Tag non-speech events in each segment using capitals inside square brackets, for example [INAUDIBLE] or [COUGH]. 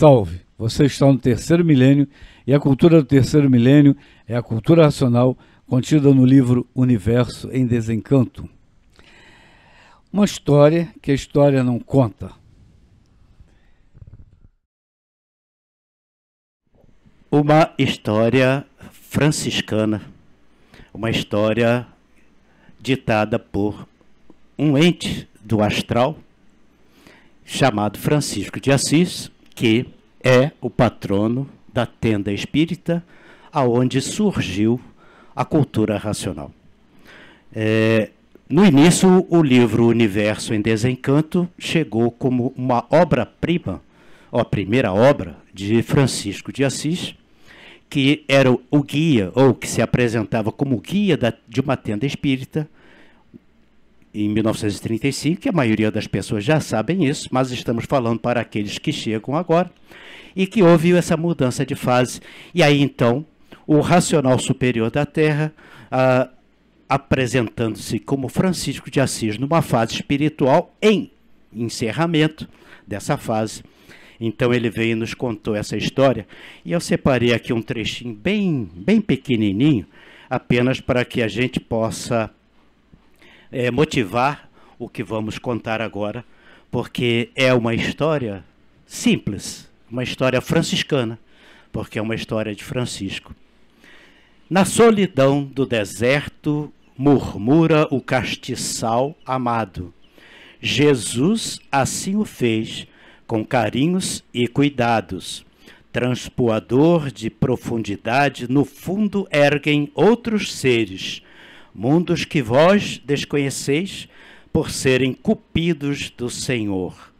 Salve! Você está no terceiro milênio e a cultura do terceiro milênio é a cultura racional contida no livro Universo em Desencanto. Uma história que a história não conta. Uma história franciscana, uma história ditada por um ente do astral chamado Francisco de Assis que é o patrono da tenda espírita, aonde surgiu a cultura racional. É, no início, o livro Universo em Desencanto chegou como uma obra-prima, a primeira obra de Francisco de Assis, que era o guia, ou que se apresentava como guia da, de uma tenda espírita, em 1935, que a maioria das pessoas já sabem isso, mas estamos falando para aqueles que chegam agora e que houve essa mudança de fase. E aí então, o racional superior da Terra, ah, apresentando-se como Francisco de Assis numa fase espiritual em encerramento dessa fase. Então ele veio e nos contou essa história, e eu separei aqui um trechinho bem, bem pequenininho, apenas para que a gente possa é, motivar o que vamos contar agora, porque é uma história simples, uma história franciscana, porque é uma história de Francisco. Na solidão do deserto murmura o castiçal amado. Jesus assim o fez, com carinhos e cuidados. Transpoador de profundidade, no fundo erguem outros seres, mundos que vós desconheceis, por serem cupidos do Senhor.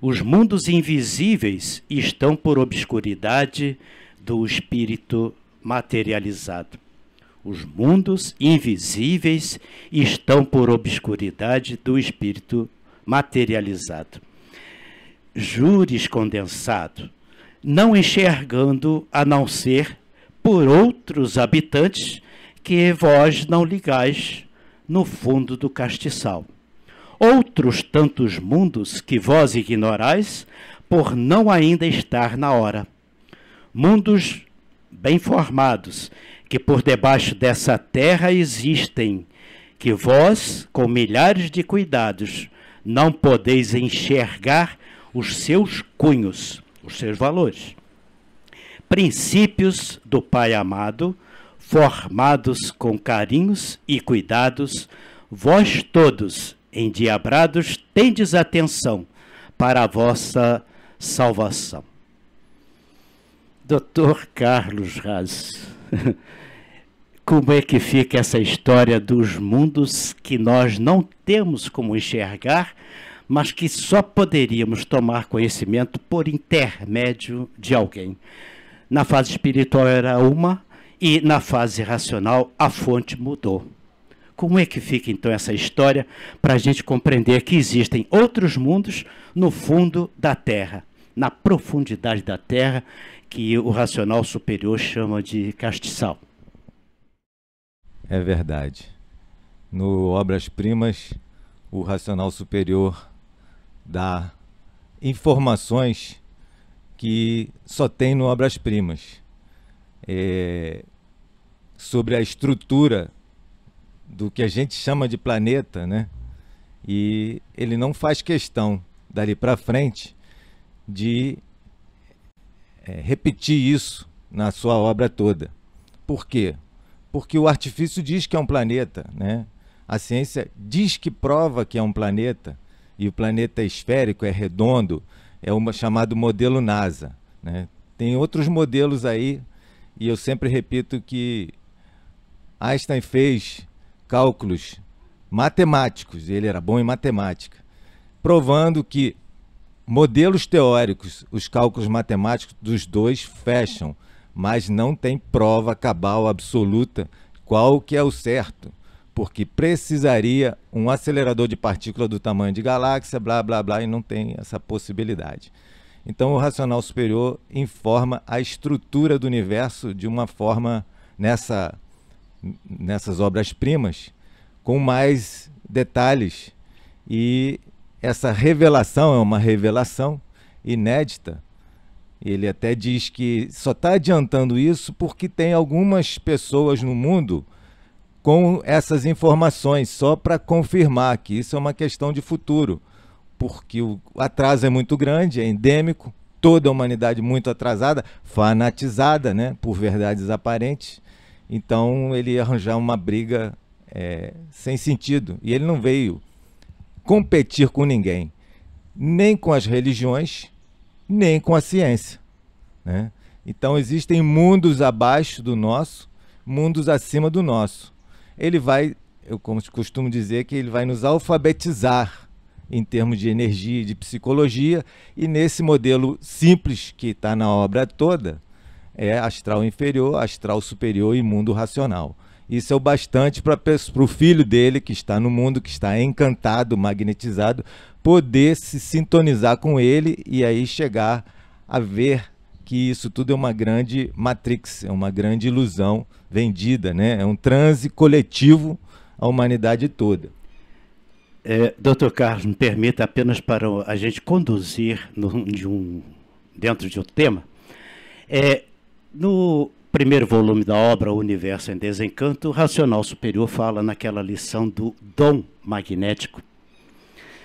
Os mundos invisíveis estão por obscuridade do espírito materializado. Os mundos invisíveis estão por obscuridade do espírito materializado. Júris condensado, não enxergando a não ser por outros habitantes que vós não ligais no fundo do castiçal. Outros tantos mundos que vós ignorais, por não ainda estar na hora. Mundos bem formados, que por debaixo dessa terra existem, que vós, com milhares de cuidados, não podeis enxergar os seus cunhos, os seus valores. Princípios do Pai amado, formados com carinhos e cuidados, vós todos, endiabrados, tendes atenção para a vossa salvação. Doutor Carlos Raz, [LAUGHS] como é que fica essa história dos mundos que nós não temos como enxergar, mas que só poderíamos tomar conhecimento por intermédio de alguém? Na fase espiritual era uma, e na fase racional, a fonte mudou. Como é que fica então essa história para a gente compreender que existem outros mundos no fundo da Terra, na profundidade da Terra, que o racional superior chama de castiçal? É verdade. No Obras Primas, o racional superior dá informações que só tem no Obras Primas. É, sobre a estrutura do que a gente chama de planeta, né? E ele não faz questão dali para frente de é, repetir isso na sua obra toda. Por quê? Porque o artifício diz que é um planeta, né? A ciência diz que prova que é um planeta e o planeta é esférico, é redondo, é uma chamado modelo NASA, né? Tem outros modelos aí e eu sempre repito que Einstein fez cálculos matemáticos, ele era bom em matemática, provando que modelos teóricos, os cálculos matemáticos dos dois fecham, mas não tem prova cabal absoluta qual que é o certo, porque precisaria um acelerador de partícula do tamanho de galáxia, blá blá blá, e não tem essa possibilidade. Então o racional superior informa a estrutura do universo de uma forma nessa nessas obras-primas com mais detalhes. E essa revelação é uma revelação inédita. Ele até diz que só está adiantando isso porque tem algumas pessoas no mundo com essas informações, só para confirmar que isso é uma questão de futuro, porque o atraso é muito grande, é endêmico, toda a humanidade muito atrasada, fanatizada né, por verdades aparentes. Então ele ia arranjar uma briga é, sem sentido. E ele não veio competir com ninguém, nem com as religiões, nem com a ciência. Né? Então existem mundos abaixo do nosso, mundos acima do nosso. Ele vai, eu costumo dizer que ele vai nos alfabetizar em termos de energia e de psicologia, e nesse modelo simples que está na obra toda, é astral inferior, astral superior e mundo racional. Isso é o bastante para o filho dele, que está no mundo, que está encantado, magnetizado, poder se sintonizar com ele e aí chegar a ver que isso tudo é uma grande matrix, é uma grande ilusão vendida, né? É um transe coletivo à humanidade toda. É, Dr. Carlos, me permita apenas para a gente conduzir no, de um, dentro de um tema, é, no primeiro volume da obra O Universo em Desencanto, o Racional Superior fala naquela lição do dom magnético.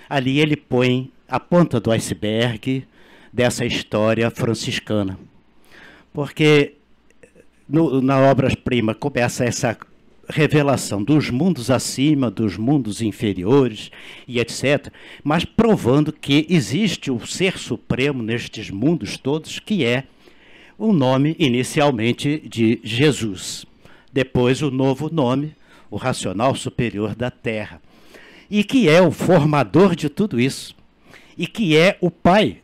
Ali ele põe a ponta do iceberg dessa história franciscana. Porque no, na obra-prima começa essa revelação dos mundos acima, dos mundos inferiores e etc., mas provando que existe o ser supremo nestes mundos todos, que é o nome inicialmente de Jesus, depois o novo nome, o racional superior da Terra, e que é o formador de tudo isso, e que é o pai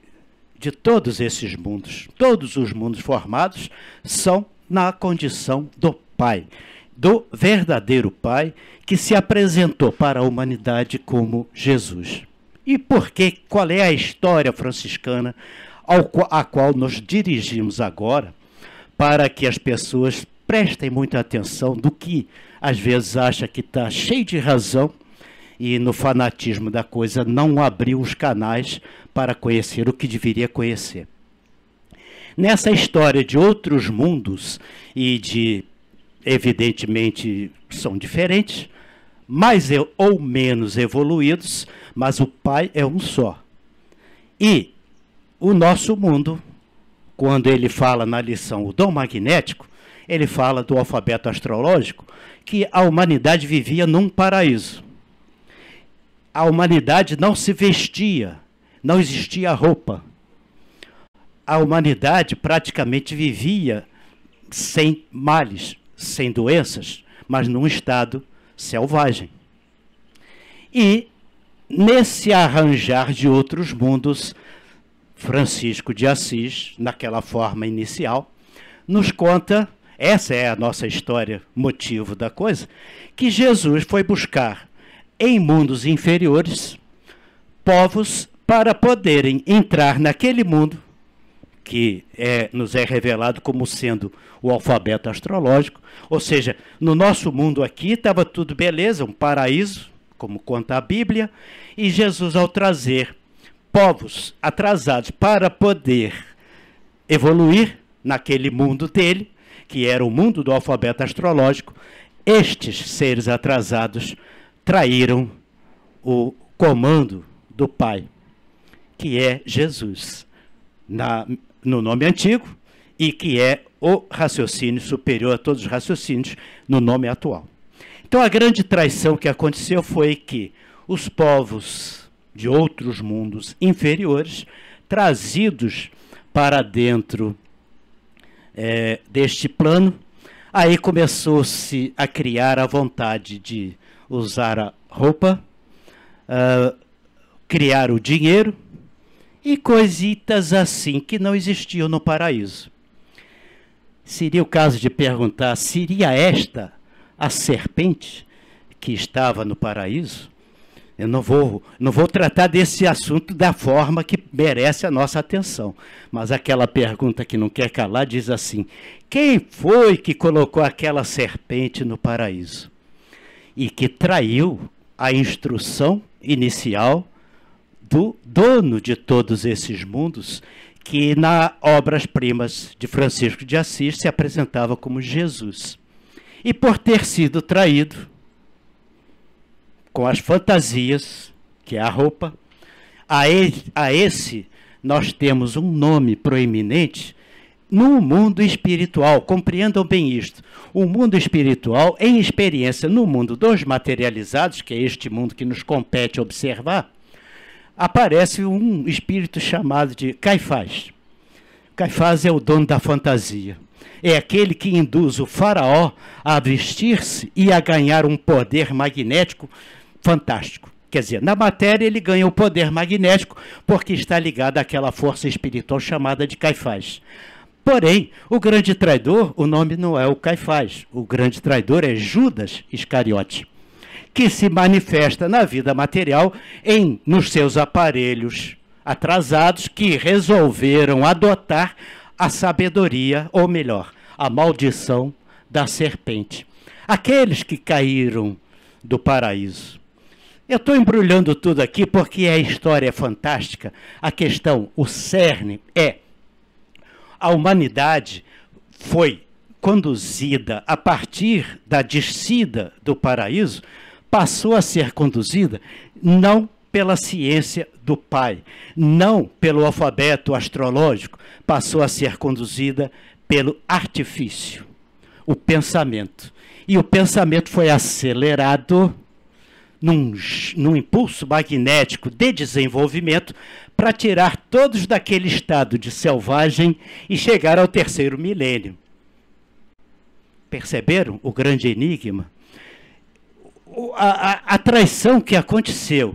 de todos esses mundos. Todos os mundos formados são na condição do pai, do verdadeiro pai que se apresentou para a humanidade como Jesus. E por que? Qual é a história franciscana ao, a qual nos dirigimos agora, para que as pessoas prestem muita atenção do que às vezes acha que está cheio de razão e no fanatismo da coisa não abriu os canais para conhecer o que deveria conhecer. Nessa história de outros mundos e de evidentemente são diferentes, mais ou menos evoluídos, mas o Pai é um só. E o nosso mundo, quando ele fala na lição o dom magnético, ele fala do alfabeto astrológico, que a humanidade vivia num paraíso. A humanidade não se vestia, não existia roupa. A humanidade praticamente vivia sem males, sem doenças, mas num estado selvagem. E nesse arranjar de outros mundos, Francisco de Assis, naquela forma inicial, nos conta, essa é a nossa história, motivo da coisa, que Jesus foi buscar em mundos inferiores povos para poderem entrar naquele mundo que é, nos é revelado como sendo o alfabeto astrológico, ou seja, no nosso mundo aqui estava tudo beleza, um paraíso, como conta a Bíblia, e Jesus, ao trazer povos atrasados para poder evoluir naquele mundo dele, que era o mundo do alfabeto astrológico, estes seres atrasados traíram o comando do Pai, que é Jesus, na, no nome antigo, e que é o raciocínio superior a todos os raciocínios no nome atual. Então, a grande traição que aconteceu foi que os povos de outros mundos inferiores, trazidos para dentro é, deste plano. Aí começou-se a criar a vontade de usar a roupa, uh, criar o dinheiro e coisitas assim que não existiam no paraíso. Seria o caso de perguntar: seria esta a serpente que estava no paraíso? Eu não vou, não vou tratar desse assunto da forma que merece a nossa atenção. Mas aquela pergunta que não quer calar diz assim: quem foi que colocou aquela serpente no paraíso? E que traiu a instrução inicial do dono de todos esses mundos, que na Obras-Primas de Francisco de Assis se apresentava como Jesus. E por ter sido traído, com as fantasias, que é a roupa. A, ele, a esse nós temos um nome proeminente no mundo espiritual. Compreendam bem isto. O mundo espiritual, em experiência no mundo dos materializados, que é este mundo que nos compete observar, aparece um espírito chamado de Caifás. Caifás é o dono da fantasia. É aquele que induz o faraó a vestir-se e a ganhar um poder magnético fantástico. Quer dizer, na matéria ele ganha o poder magnético porque está ligado àquela força espiritual chamada de Caifás. Porém, o grande traidor, o nome não é o Caifás, o grande traidor é Judas Iscariote, que se manifesta na vida material em nos seus aparelhos atrasados que resolveram adotar a sabedoria, ou melhor, a maldição da serpente. Aqueles que caíram do paraíso eu estou embrulhando tudo aqui porque a história é fantástica. A questão, o cerne é a humanidade foi conduzida a partir da descida do paraíso, passou a ser conduzida não pela ciência do Pai, não pelo alfabeto astrológico, passou a ser conduzida pelo artifício, o pensamento. E o pensamento foi acelerado num, num impulso magnético de desenvolvimento para tirar todos daquele estado de selvagem e chegar ao terceiro milênio. Perceberam o grande enigma? a, a traição que aconteceu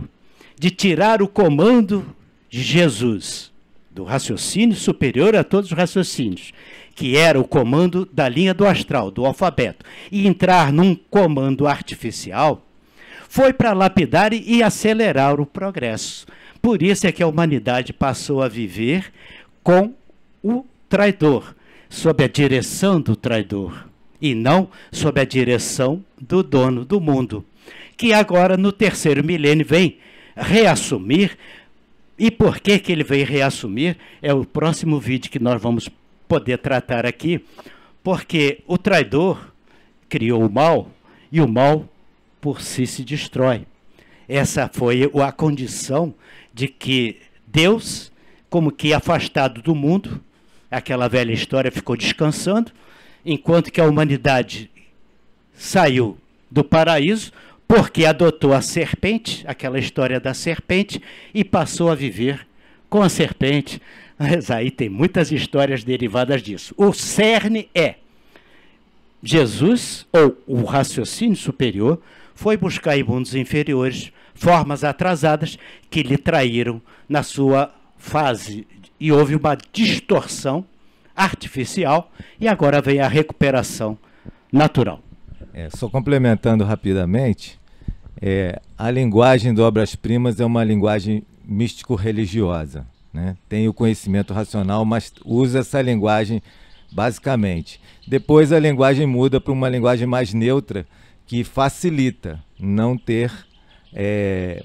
de tirar o comando de Jesus do raciocínio superior a todos os raciocínios, que era o comando da linha do astral, do alfabeto, e entrar num comando artificial foi para lapidar e acelerar o progresso. Por isso é que a humanidade passou a viver com o traidor, sob a direção do traidor, e não sob a direção do dono do mundo, que agora no terceiro milênio vem reassumir. E por que, que ele vem reassumir? É o próximo vídeo que nós vamos poder tratar aqui, porque o traidor criou o mal e o mal por si se destrói. Essa foi a condição de que Deus, como que afastado do mundo, aquela velha história ficou descansando, enquanto que a humanidade saiu do paraíso porque adotou a serpente, aquela história da serpente, e passou a viver com a serpente. Mas aí tem muitas histórias derivadas disso. O cerne é Jesus, ou o raciocínio superior, foi buscar em mundos inferiores formas atrasadas que lhe traíram na sua fase. E houve uma distorção artificial e agora vem a recuperação natural. É, só complementando rapidamente, é, a linguagem do Obras-Primas é uma linguagem místico-religiosa. Né? Tem o conhecimento racional, mas usa essa linguagem basicamente. Depois a linguagem muda para uma linguagem mais neutra, que facilita não ter é,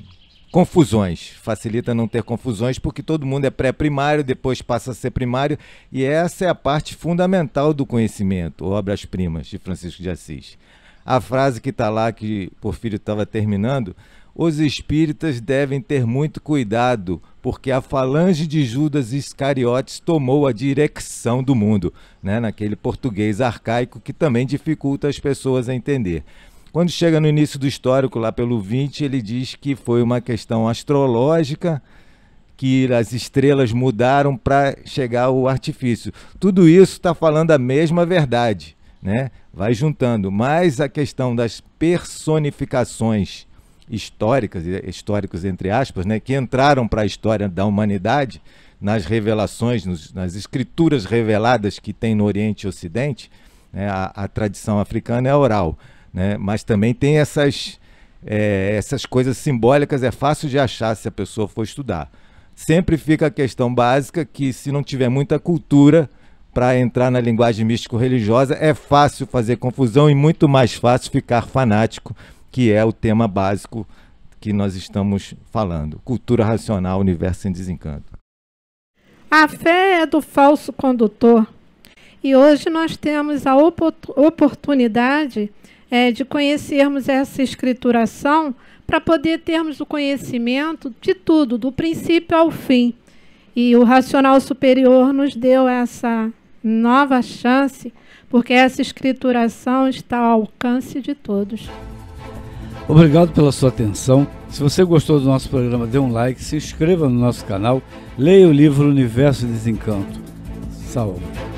confusões, facilita não ter confusões, porque todo mundo é pré-primário, depois passa a ser primário, e essa é a parte fundamental do conhecimento, Obras-Primas, de Francisco de Assis. A frase que está lá, que Porfírio estava terminando, os espíritas devem ter muito cuidado, porque a falange de Judas Iscariotes tomou a direção do mundo, né? naquele português arcaico que também dificulta as pessoas a entender. Quando chega no início do histórico, lá pelo 20, ele diz que foi uma questão astrológica, que as estrelas mudaram para chegar ao artifício. Tudo isso está falando a mesma verdade, né? vai juntando, mas a questão das personificações históricas, históricos entre aspas, né, que entraram para a história da humanidade nas revelações, nos, nas escrituras reveladas que tem no Oriente e Ocidente, né, a, a, tradição africana é oral, né, mas também tem essas, é, essas coisas simbólicas, é fácil de achar se a pessoa for estudar. Sempre fica a questão básica que se não tiver muita cultura para entrar na linguagem místico-religiosa, é fácil fazer confusão e muito mais fácil ficar fanático que é o tema básico que nós estamos falando: cultura racional, universo em desencanto. A fé é do falso condutor. E hoje nós temos a oportunidade é, de conhecermos essa escrituração para poder termos o conhecimento de tudo, do princípio ao fim. E o racional superior nos deu essa nova chance, porque essa escrituração está ao alcance de todos. Obrigado pela sua atenção. Se você gostou do nosso programa, dê um like, se inscreva no nosso canal, leia o livro Universo Desencanto. Salve.